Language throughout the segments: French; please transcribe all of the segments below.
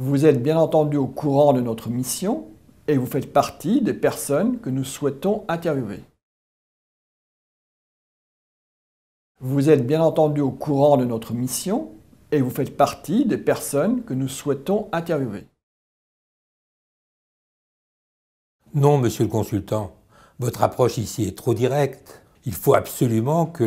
Vous êtes bien entendu au courant de notre mission et vous faites partie des personnes que nous souhaitons interviewer. Vous êtes bien entendu au courant de notre mission et vous faites partie des personnes que nous souhaitons interviewer. Non, monsieur le consultant, votre approche ici est trop directe. Il faut absolument que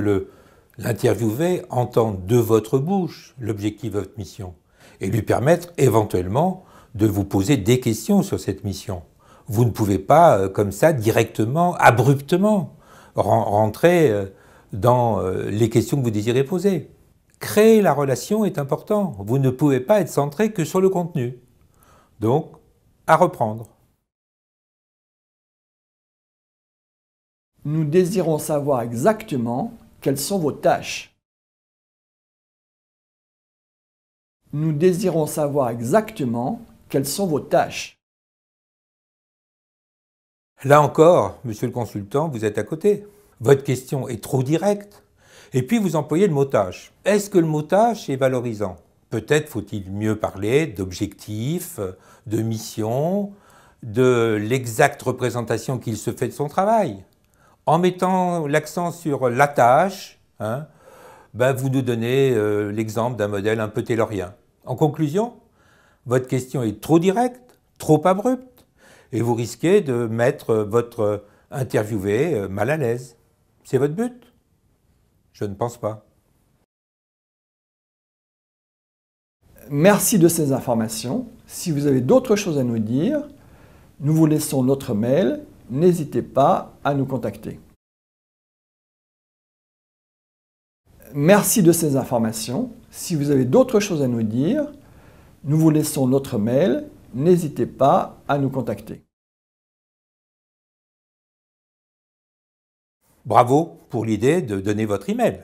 l'interviewé entende de votre bouche l'objectif de votre mission et lui permettre éventuellement de vous poser des questions sur cette mission. Vous ne pouvez pas, euh, comme ça, directement, abruptement, rentrer euh, dans euh, les questions que vous désirez poser. Créer la relation est important. Vous ne pouvez pas être centré que sur le contenu. Donc, à reprendre. Nous désirons savoir exactement quelles sont vos tâches. Nous désirons savoir exactement quelles sont vos tâches. Là encore, monsieur le consultant, vous êtes à côté. Votre question est trop directe. Et puis vous employez le mot tâche. Est-ce que le mot tâche est valorisant Peut-être faut-il mieux parler d'objectifs, de missions, de l'exacte représentation qu'il se fait de son travail. En mettant l'accent sur la tâche, hein, ben, vous nous donnez euh, l'exemple d'un modèle un peu taylorien. En conclusion, votre question est trop directe, trop abrupte, et vous risquez de mettre votre interviewé euh, mal à l'aise. C'est votre but Je ne pense pas. Merci de ces informations. Si vous avez d'autres choses à nous dire, nous vous laissons notre mail. N'hésitez pas à nous contacter. merci de ces informations. Si vous avez d'autres choses à nous dire, nous vous laissons notre mail. N'hésitez pas à nous contacter. Bravo pour l'idée de donner votre email.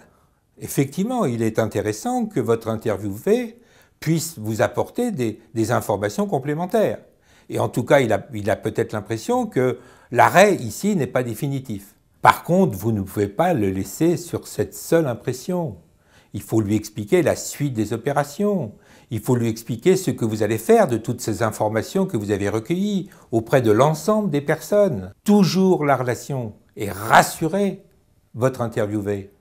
Effectivement, il est intéressant que votre interviewé puisse vous apporter des, informations complémentaires. Et en tout cas, il a peut-être l'impression que l'arrêt ici n'est pas définitif. Par contre, vous ne pouvez pas le laisser sur cette seule impression. Il faut lui expliquer la suite des opérations. Il faut lui expliquer ce que vous allez faire de toutes ces informations que vous avez recueillies auprès de l'ensemble des personnes. Toujours la relation et rassurer votre interviewé.